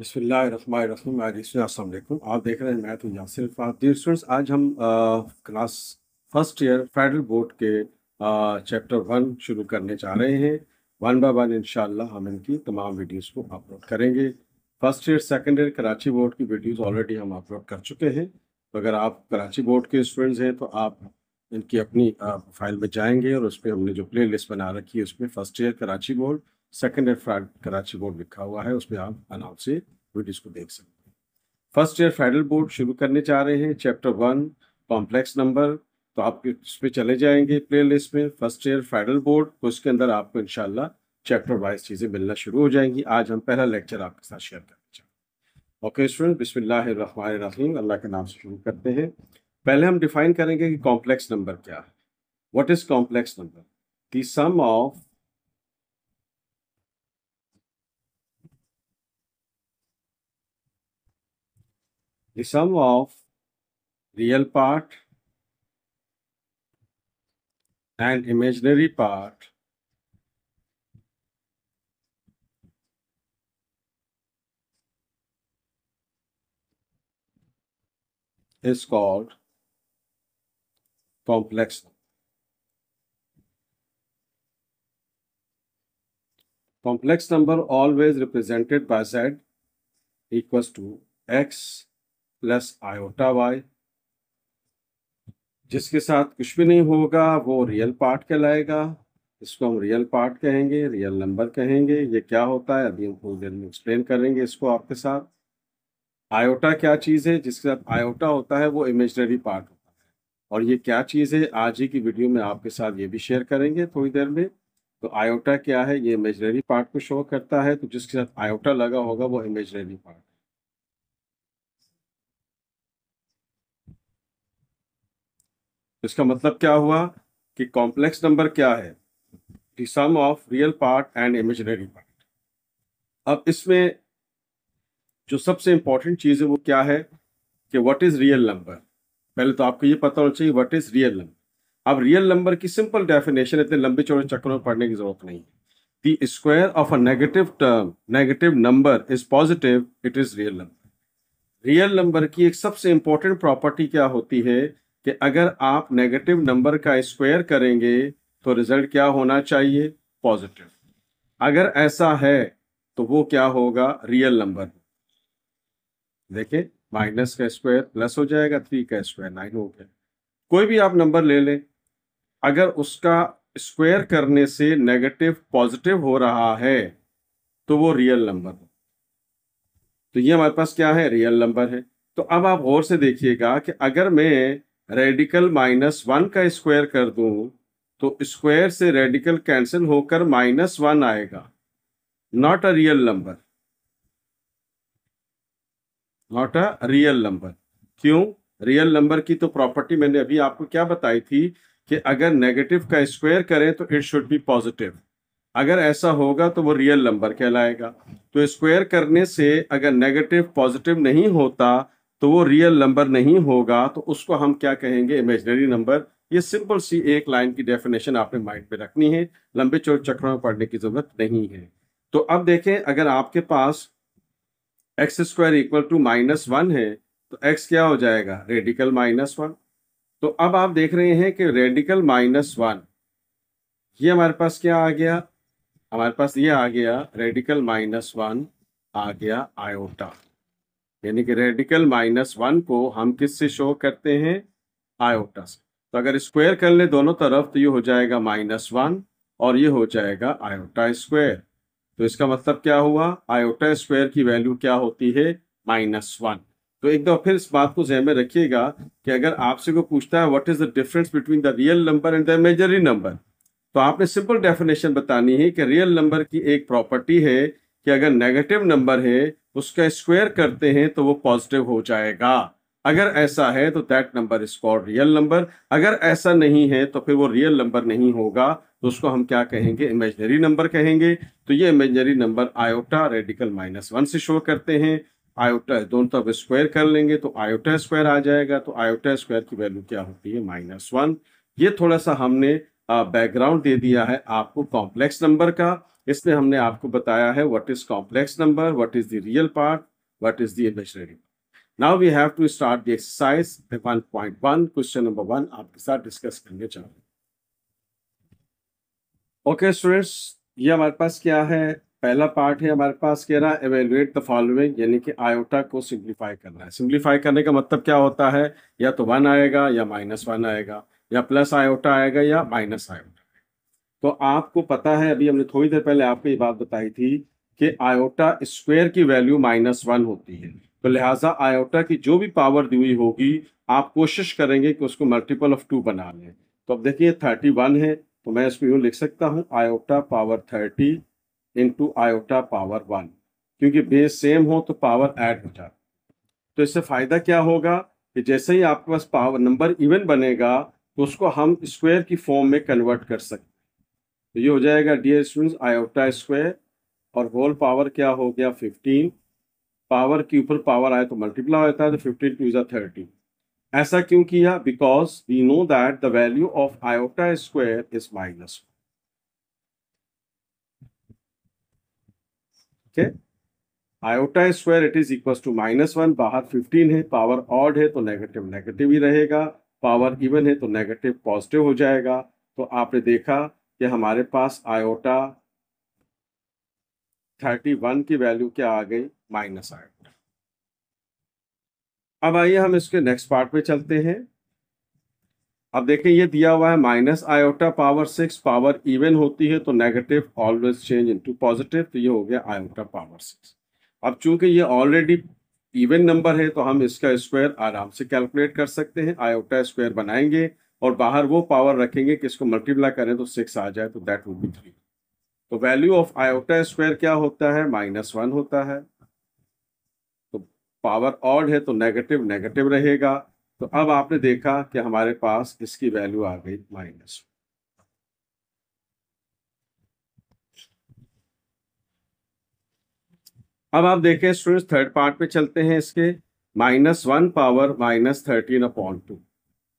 बसमिलीम आप देख रहे हैं मैं तो यासिर स्टूडेंट्स आज हम class first year federal board के चैप्टर वन शुरू करने जा रहे हैं वन बाय वन इन हम इनकी तमाम वीडियोस को अपलोड करेंगे first year second year Karachi board की वीडियोस ऑलरेडी हम अपलोड कर चुके हैं तो अगर आप कराची बोर्ड के स्टूडेंट्स हैं तो आप इनकी अपनी फाइल में जाएंगे और उस पर हमने जो प्ले लिस्ट बना रखी है उसमें first year Karachi board second year फ्राइड कराची बोर्ड लिखा हुआ है उसमें आप आराम से वीडियोज को देख सकते हैं फर्स्ट ईयर फ्राइडल बोर्ड शुरू करने चाह रहे हैं चैप्टर वन कॉम्प्लेक्स नंबर तो आप इस पर चले जाएंगे प्ले लिस्ट में फर्स्ट ईयर फ्राइडल बोर्ड तो अंदर आपको इनशाला चैप्टर वाइज चीज़ें मिलना शुरू हो जाएंगी आज हम पहला लेक्चर आपके साथ शेयर करना चाहेंगे ओके स्टूडेंट बिस्मिल्लाम अल्लाह के नाम से शुरू करते हैं पहले हम डिफाइन करेंगे कि कॉम्प्लेक्स नंबर क्या है what is complex number the sum of the sum of real part and imaginary part is called complex number. Complex number always represented by z equals to x plus iota y जिसके साथ कुछ भी नहीं होगा वो real part कहलाएगा इसको हम रियल पार्ट कहेंगे रियल नंबर कहेंगे ये क्या होता है अभी हम थोड़ी देर में एक्सप्लेन करेंगे इसको आपके साथ आयोटा क्या चीज़ है जिसके साथ आयोटा होता है वो इमेजनरी पार्ट होता है और ये क्या चीज़ है आज ही की वीडियो में आपके साथ ये भी शेयर करेंगे थोड़ी देर में तो आयोटा क्या है ये इमेजनरी पार्ट को शो करता है तो जिसके साथ आयोटा लगा होगा वो इमेजनरी पार्ट इसका मतलब क्या हुआ कि कॉम्प्लेक्स नंबर क्या है sum of real part and imaginary part अब इसमें जो सबसे इंपॉर्टेंट चीज़ है वो क्या है कि व्हाट इज़ रियल नंबर पहले तो आपको ये पता होना चाहिए व्हाट इज़ रियल नंबर अब रियल नंबर की सिंपल डेफिनेशन इतने लंबे चौड़े चक्करों में पढ़ने की जरूरत नहीं है the square of a negative term negative number is positive it is real number real number की एक सबसे इंपॉर्टेंट प्रॉपर्टी क्या होती है कि अगर आप नेगेटिव नंबर का स्क्वायर करेंगे तो रिजल्ट क्या होना चाहिए पॉजिटिव अगर ऐसा है तो वो क्या होगा रियल नंबर देखिए माइनस का स्क्वायर प्लस हो जाएगा थ्री का स्क्वायर नाइन हो गया कोई भी आप नंबर ले लें अगर उसका स्क्वायर करने से नेगेटिव पॉजिटिव हो रहा है तो वो रियल नंबर हो तो ये हमारे पास क्या है रियल नंबर है तो अब आप गौर से देखिएगा कि अगर मैं रेडिकल माइनस वन का स्क्वायर कर दू तो स्क्वायर से रेडिकल कैंसिल होकर माइनस वन आएगा not a real number not a real number क्यों रियल नंबर की तो प्रॉपर्टी मैंने अभी आपको क्या बताई थी कि अगर नेगेटिव का स्क्वायर करें तो इट शुड बी पॉजिटिव अगर ऐसा होगा तो वो रियल नंबर कहलाएगा तो स्क्वायर करने से अगर नेगेटिव पॉजिटिव नहीं होता तो वो रियल नंबर नहीं होगा तो उसको हम क्या कहेंगे इमेजनरी नंबर ये सिंपल सी एक लाइन की डेफिनेशन आपने माइंड में रखनी है लंबे चोर चक्रों में पढ़ने की जरूरत नहीं है तो अब देखें अगर आपके पास x square equal to minus one है तो एक्स क्या हो जाएगा रेडिकल माइनस वन तो अब आप देख रहे हैं कि रेडिकल माइनस वन ये हमारे पास क्या आ गया हमारे पास ये आ गया रेडिकल माइनस वन आ गया आयोटा यानी कि रेडिकल माइनस वन को हम किस से शो करते हैं आयोटा से तो अगर स्क्वायर कर ले दोनों तरफ तो ये हो जाएगा माइनस वन और ये हो जाएगा आयोटा स्क्वायर तो इसका मतलब क्या हुआ आयोटा स्क्वायर की वैल्यू क्या होती है माइनस वन तो एक दफा फिर इस बात को जहन में रखिएगा कि अगर आपसे कोई पूछता है what is the difference between the real number and the imaginary number तो आपने सिंपल डेफिनेशन बतानी है कि रियल नंबर की एक प्रॉपर्टी है कि अगर नेगेटिव नंबर है उसका स्क्वायर करते हैं तो वो पॉजिटिव हो जाएगा अगर ऐसा है तो that number is called real number अगर ऐसा नहीं है तो फिर वो रियल नंबर नहीं होगा तो उसको हम क्या कहेंगे इमेजनरी नंबर कहेंगे तो ये imaginary number iota radical minus one से शो करते हैं आयोटा दोनों तो स्क्वायर कर लेंगे तो आयोटा स्क्वायर आ जाएगा तो आयोटा स्क्वायर की वैल्यू क्या होती है माइनस वन ये थोड़ा सा हमने बैकग्राउंड दे दिया है आपको कॉम्प्लेक्स नंबर का इसमें हमने आपको बताया है what is complex number what is the real part what is the imaginary now we have to start the exercise point one question number one आपके साथ डिस्कस करने चाह रहे हैं ओके स्टूडेंट्स ये हमारे पास क्या है पहला पार्ट है हमारे पास कह रहा है एवेलुएट द फॉलोइंग यानी कि आयोटा को सिंप्लीफाई करना है सिंप्लीफाई करने का मतलब क्या होता है या तो वन आएगा या माइनस वन आएगा या प्लस आयोटा आएगा या माइनस आयोटा तो आपको पता है अभी हमने थोड़ी देर पहले आपको ये बात बताई थी कि आयोटा स्क्वेयर की वैल्यू माइनस वन होती है तो लिहाजा आयोटा की जो भी पावर दी हुई होगी आप कोशिश करेंगे कि उसको मल्टीपल ऑफ टू बना लें तो अब देखिए थर्टी वन है तो मैं इसको यूँ लिख सकता हूँ iota power thirty into iota power one क्योंकि बेस सेम हो तो पावर ऐड हो जाए तो इससे फ़ायदा क्या होगा कि जैसे ही आपके पास पावर नंबर इवन बनेगा तो उसको हम स्क्वायर की फॉर्म में कन्वर्ट कर सकते तो ये हो जाएगा डी स्टूडेंट्स आयोटा स्क्वायर और होल पावर क्या हो गया फिफ्टीन पावर के ऊपर पावर आए तो मल्टीप्लाई होता है तो फिफ्टीन टू इज़ा थर्टी ऐसा क्यों किया because we know that the value of iota square is minus ठीक है iota square it is equal to minus one बाहर फिफ्टीन है पावर ऑड है तो नेगेटिव नेगेटिव ही रहेगा पावर इवन है तो नेगेटिव पॉजिटिव हो जाएगा तो आपने देखा कि हमारे पास आयोटा थर्टी वन की वैल्यू क्या आ गई माइनस आयोटा अब आइए हम इसके नेक्स्ट पार्ट पे चलते हैं अब देखें ये दिया हुआ है minus iota power six power even होती है तो negative always change into positive तो ये हो गया आयोटा पावर सिक्स अब चूंकि ये ऑलरेडी इवन नंबर है तो हम इसका स्क्वायर आराम से कैलकुलेट कर सकते हैं आयोटा स्क्वायर बनाएंगे और बाहर वो पावर रखेंगे कि इसको मल्टीप्लाई करें तो सिक्स आ जाए तो दैट वुड बी थ्री तो वैल्यू ऑफ आयोटा स्क्वायर क्या होता है माइनस वन होता है तो पावर ऑड है तो नेगेटिव नेगेटिव रहेगा तो अब आपने देखा कि हमारे पास इसकी वैल्यू आ गई माइनस अब आप देखें स्टूडेंट्स थर्ड पार्ट पे चलते हैं इसके minus one power minus thirteen upon two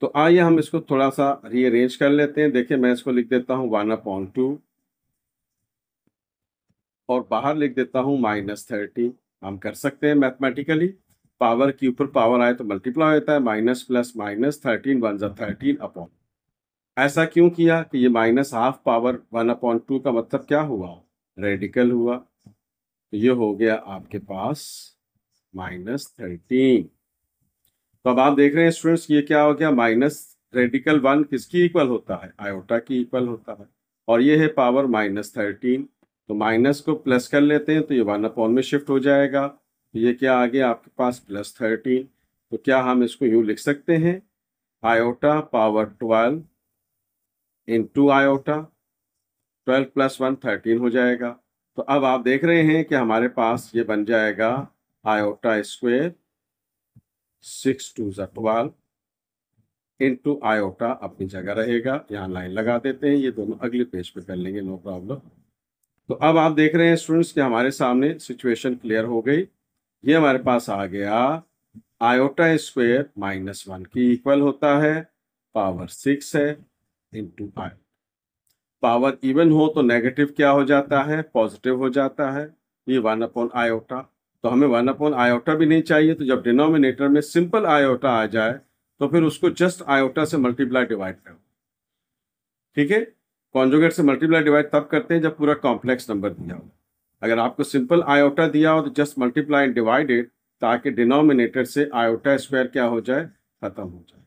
तो आइए हम इसको थोड़ा सा रीअरेंज कर लेते हैं देखिए मैं इसको लिख देता हूँ वन अपॉन टू और बाहर लिख देता हूँ माइनस थर्टी हम कर सकते हैं मैथमेटिकली पावर के ऊपर पावर आए तो मल्टीप्लाई होता है minus plus minus thirteen one जब थर्टीन अपॉन ऐसा क्यों किया कि ये minus half power one upon two का मतलब क्या हुआ रेडिकल हुआ तो ये हो गया आपके पास माइनस थर्टीन तो अब आप देख रहे हैं स्टूडेंट्स ये क्या हो गया माइनस रेडिकल वन किसकी इक्वल होता है आयोटा की इक्वल होता है और ये है पावर माइनस थर्टीन तो माइनस को प्लस कर लेते हैं तो ये वन अपॉन में शिफ्ट हो जाएगा तो ये क्या आ गया आपके पास प्लस थर्टीन तो क्या हम इसको यूँ लिख सकते हैं iota power twelve into iota twelve plus one thirteen हो जाएगा तो अब आप देख रहे हैं कि हमारे पास ये बन जाएगा आयोटा स्क्वेयर सिक्स टू जो ट्वेल्व इंटू आयोटा अपनी जगह रहेगा यहाँ लाइन लगा देते हैं ये दोनों अगले पेज पे कर लेंगे नो प्रॉब्लम तो अब आप देख रहे हैं स्टूडेंट्स कि हमारे सामने सिचुएशन क्लियर हो गई ये हमारे पास आ गया आयोटा स्क्वेयर माइनस वन की इक्वल होता है पावर सिक्स है इंटू आई पावर इवन हो तो नेगेटिव क्या हो जाता है पॉजिटिव हो जाता है ये वन अपॉन आयोटा तो हमें वन अपॉन आयोटा भी नहीं चाहिए तो जब डिनोमिनेटर में सिंपल आयोटा आ जाए तो फिर उसको जस्ट आयोटा से मल्टीप्लाई डिवाइड करो ठीक है कॉन्जुगेट से मल्टीप्लाई डिवाइड तब करते हैं जब पूरा कॉम्प्लेक्स नंबर दिया हो अगर आपको सिंपल आयोटा दिया हो तो जस्ट मल्टीप्लाई एंड डिवाइडेड ताकि डिनोमिनेटर से आयोटा स्क्वायर क्या हो जाए खत्म हो जाए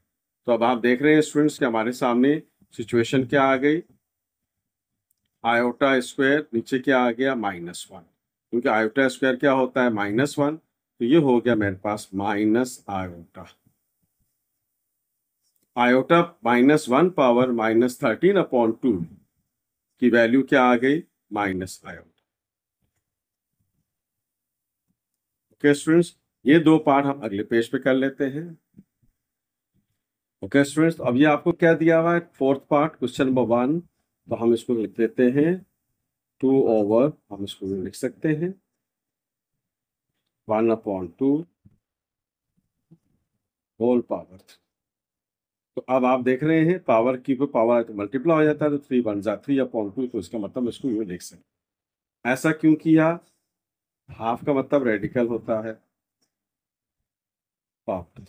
तो अब आप देख रहे हैं स्टूडेंट्स कि हमारे सामने सिचुएशन क्या आ गई आयोटा स्क्वायर नीचे क्या आ गया माइनस वन क्योंकि आयोटा स्क्वायर क्या होता है माइनस वन तो ये हो गया मेरे पास minus iota iota minus one power minus thirteen upon two की वैल्यू क्या आ गई माइनस आयोटा ओके स्टूडेंट्स ये दो पार्ट हम अगले पेज पे कर लेते हैं ओके स्टूडेंट्स तो अब ये आपको क्या दिया हुआ है fourth part question number one तो हम इसको लिख लेते हैं टू ओवर हम इसको लिख सकते हैं one upon two whole power तो अब आप देख रहे हैं पावर की ऊपर पावर तो मल्टीप्लाई हो जाता है तो थ्री वन जा थ्री अपॉन टू तो इसका मतलब इसको यू लिख सकते ऐसा क्यों किया हाफ का मतलब रेडिकल होता है पावर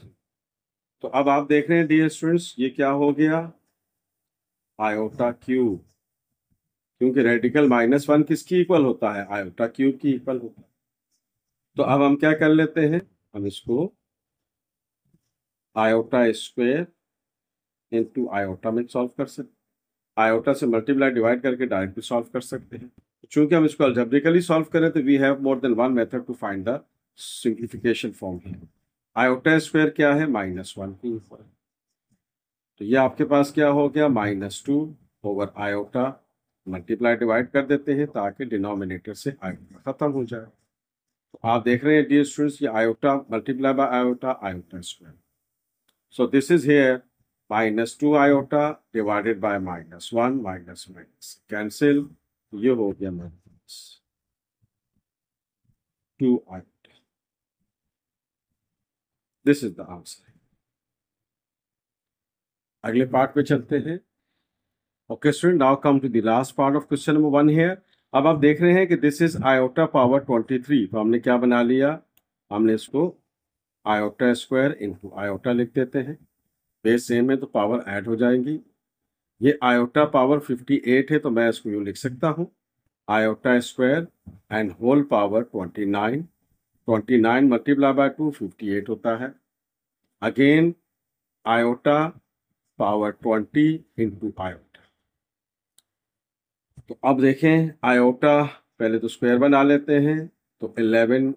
तो अब आप देख रहे हैं डी स्टूडेंट्स ये क्या हो गया आयोटा क्यूब क्योंकि रेडिकल माइनस वन किसकी इक्वल होता है आयोटा क्यूब की इक्वल होता है तो अब हम क्या कर लेते हैं हम इसको आयोटा स्क्वेयर इंटू आयोटा में सॉल्व कर सकते आयोटा से मल्टीप्लाई डिवाइड करके डायरेक्टली सॉल्व कर सकते हैं तो चूंकि हम इसको अल्जेब्रिकली सॉल्व करें तो we have more than one method to find the simplification form है आयोटा स्क्वायर क्या है माइनस वन की तो ये आपके पास क्या हो गया minus two over iota multiply divide कर देते हैं ताकि डिनोमिनेटर से आयोटा ख़त्म हो जाए तो आप देख रहे हैं डी स्टूडेंट्स की iota multiply by iota iota square so this is here minus two iota divided by minus one minus minus cancel ये हो गया minus two iota this is the answer अगले पार्ट में चलते हैं okay student now come to the last part of question number one है अब आप देख रहे हैं कि this is iota power twenty three तो हमने क्या बना लिया हमने इसको आयोटा स्क्वायर इंटू आयोटा लिख देते हैं बेस सेम है तो पावर ऐड हो जाएंगी ये आयोटा पावर फिफ्टी एट है तो मैं इसको यूँ लिख सकता हूँ iota square and whole power twenty nine twenty nine multiply by two fifty eight होता है again iota power twenty into iota तो अब देखें आयोटा पहले तो स्क्वायर बना लेते हैं तो इलेवन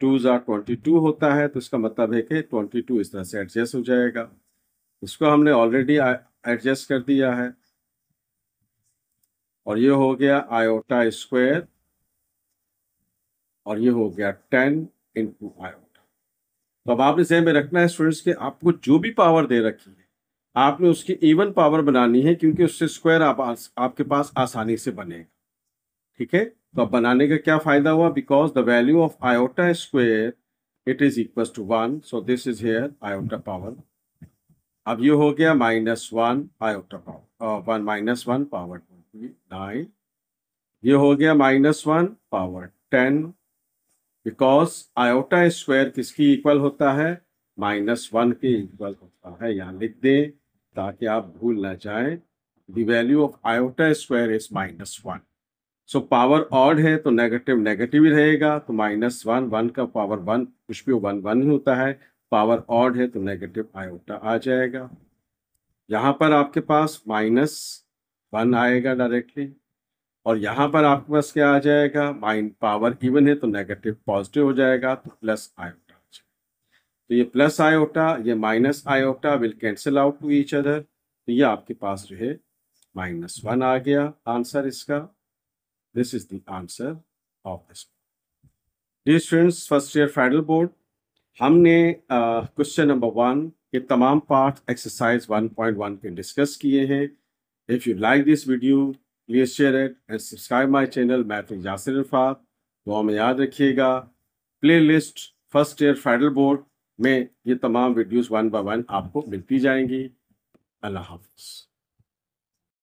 टू जार ट्वेंटी टू होता है तो इसका मतलब है कि ट्वेंटी टू इस तरह से एडजस्ट हो जाएगा इसको हमने ऑलरेडी एडजस्ट कर दिया है और ये हो गया आयोटा स्क्वायर और ये हो गया टेन इंटू आयोटा तो अब आपने जहन में रखना है स्टूडेंट्स के आपको जो भी पावर दे रखी है आपने उसकी इवन पावर बनानी है क्योंकि उससे स्क्वायर आप आपके पास आसानी से बनेगा ठीक है तो अब बनाने का क्या फायदा हुआ because the value of iota square it is equal to one so this is here iota power अब ये हो गया minus one iota power one minus one power twenty nine ये हो गया minus one power ten because iota square किसकी equal होता है माइनस वन के इक्वल होता है यहाँ लिख दें ताकि आप भूल ना जाए the value of iota square is minus one so power odd है तो नेगेटिव नेगेटिव ही रहेगा तो माइनस वन वन का पावर वन कुछ भी वन वन होता है पावर ऑड है तो नेगेटिव आयोटा आ जाएगा यहाँ पर आपके पास माइनस वन आएगा डायरेक्टली और यहाँ पर आपके पास क्या आ जाएगा माइन पावर इवन है तो नेगेटिव पॉजिटिव हो जाएगा तो प्लस आयोटा तो ये प्लस आयोटा ये minus iota will cancel out to each other तो ये आपके पास जो है माइनस वन आ गया आंसर इसका this is the answer of this the students first year final board हमने क्वेश्चन नंबर वन के तमाम पार्ट एक्सरसाइज 1.1 के डिस्कस किए हैं if you like this video please share it and subscribe my channel मैं यासिर रफात दुआ में याद रखिएगा playlist first year final board में ये तमाम वीडियोस वन बाय वन आपको मिलती जाएंगी अल्लाह हाफिज़